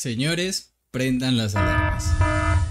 Señores, prendan las alarmas.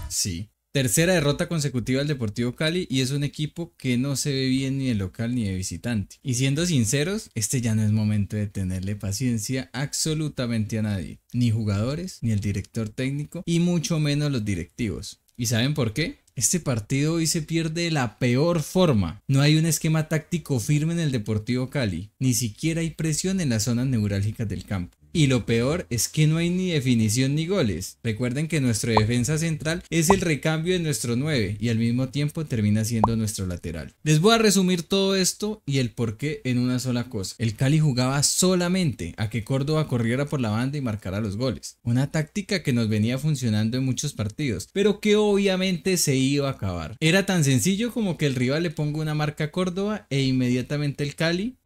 Sí. Tercera derrota consecutiva al Deportivo Cali y es un equipo que no se ve bien ni de local ni de visitante. Y siendo sinceros, este ya no es momento de tenerle paciencia absolutamente a nadie, ni jugadores, ni el director técnico y mucho menos los directivos. ¿Y saben por qué? Este partido hoy se pierde de la peor forma. No hay un esquema táctico firme en el Deportivo Cali, ni siquiera hay presión en las zonas neurálgicas del campo. Y lo peor es que no hay ni definición ni goles. Recuerden que nuestra defensa central es el recambio de nuestro 9 y al mismo tiempo termina siendo nuestro lateral. Les voy a resumir todo esto y el porqué en una sola cosa. El Cali jugaba solamente a que Córdoba corriera por la banda y marcara los goles. Una táctica que nos venía funcionando en muchos partidos, pero que obviamente se iba a acabar. Era tan sencillo como que el rival le ponga una marca a Córdoba e inmediatamente el Cali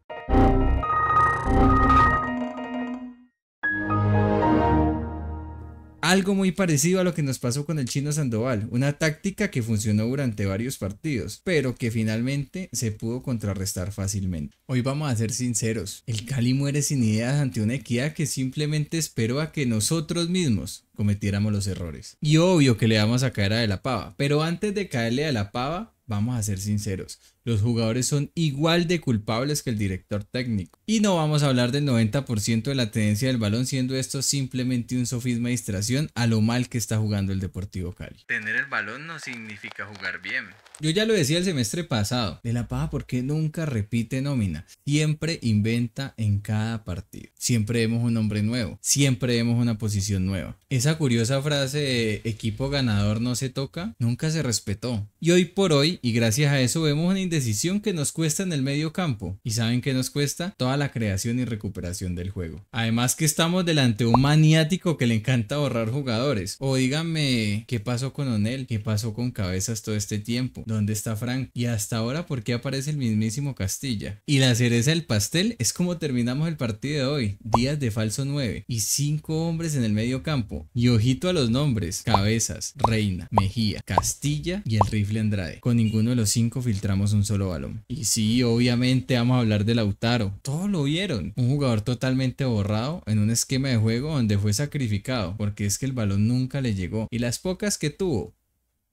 algo muy parecido a lo que nos pasó con el chino Sandoval, una táctica que funcionó durante varios partidos, pero que finalmente se pudo contrarrestar fácilmente. Hoy vamos a ser sinceros, el Cali muere sin ideas ante una equidad que simplemente esperó a que nosotros mismos cometiéramos los errores. Y obvio que le vamos a caer a de la pava, pero antes de caerle a la pava, vamos a ser sinceros. Los jugadores son igual de culpables que el director técnico. Y no vamos a hablar del 90% de la tendencia del balón, siendo esto simplemente un sofisma de distracción a lo mal que está jugando el Deportivo Cali. Tener el balón no significa jugar bien. Yo ya lo decía el semestre pasado, de la paja porque nunca repite nómina, siempre inventa en cada partido, siempre vemos un hombre nuevo, siempre vemos una posición nueva. Esa curiosa frase de equipo ganador no se toca, nunca se respetó. Y hoy por hoy, y gracias a eso, vemos una decisión que nos cuesta en el medio campo. ¿Y saben que nos cuesta? Toda la creación y recuperación del juego. Además que estamos delante de un maniático que le encanta borrar jugadores. O díganme, ¿qué pasó con Onel? ¿Qué pasó con Cabezas todo este tiempo? ¿Dónde está Frank? Y hasta ahora, ¿por qué aparece el mismísimo Castilla? Y la cereza del pastel es como terminamos el partido de hoy. Días de falso 9 y 5 hombres en el medio campo. Y ojito a los nombres. Cabezas, Reina, Mejía, Castilla y el rifle Andrade. Con ninguno de los 5 filtramos un solo balón. Y si obviamente vamos a hablar de Lautaro. Todos lo vieron. Un jugador totalmente borrado en un esquema de juego donde fue sacrificado porque es que el balón nunca le llegó. Y las pocas que tuvo,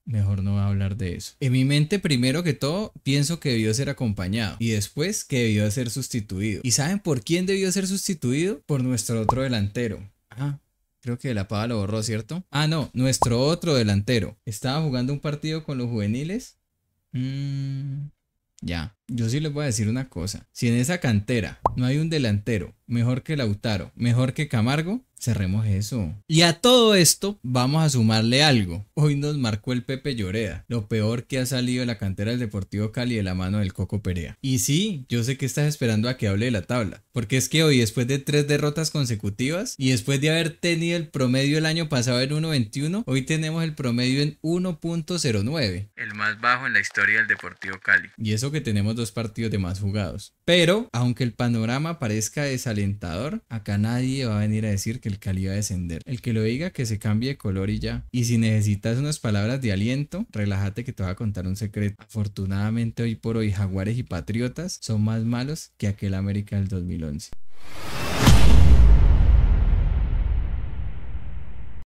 mejor no va a hablar de eso. En mi mente, primero que todo, pienso que debió ser acompañado y después que debió ser sustituido. ¿Y saben por quién debió ser sustituido? Por nuestro otro delantero. Ah, creo que la pava lo borró, ¿cierto? Ah, no, nuestro otro delantero. Estaba jugando un partido con los juveniles. Mmm. Yeah. Yo sí les voy a decir una cosa. Si en esa cantera no hay un delantero mejor que Lautaro, mejor que Camargo, cerremos eso. Y a todo esto vamos a sumarle algo. Hoy nos marcó el Pepe Lloreda, lo peor que ha salido de la cantera del Deportivo Cali de la mano del Coco Perea. Y sí, yo sé que estás esperando a que hable de la tabla, porque es que hoy después de tres derrotas consecutivas y después de haber tenido el promedio el año pasado en 1.21, hoy tenemos el promedio en 1.09. El más bajo en la historia del Deportivo Cali. Y eso que tenemos dos partidos de más jugados. Pero, aunque el panorama parezca desalentador, acá nadie va a venir a decir que el Cali va a descender. El que lo diga que se cambie de color y ya. Y si necesitas unas palabras de aliento, relájate que te voy a contar un secreto. Afortunadamente hoy por hoy Jaguares y Patriotas son más malos que aquel América del 2011.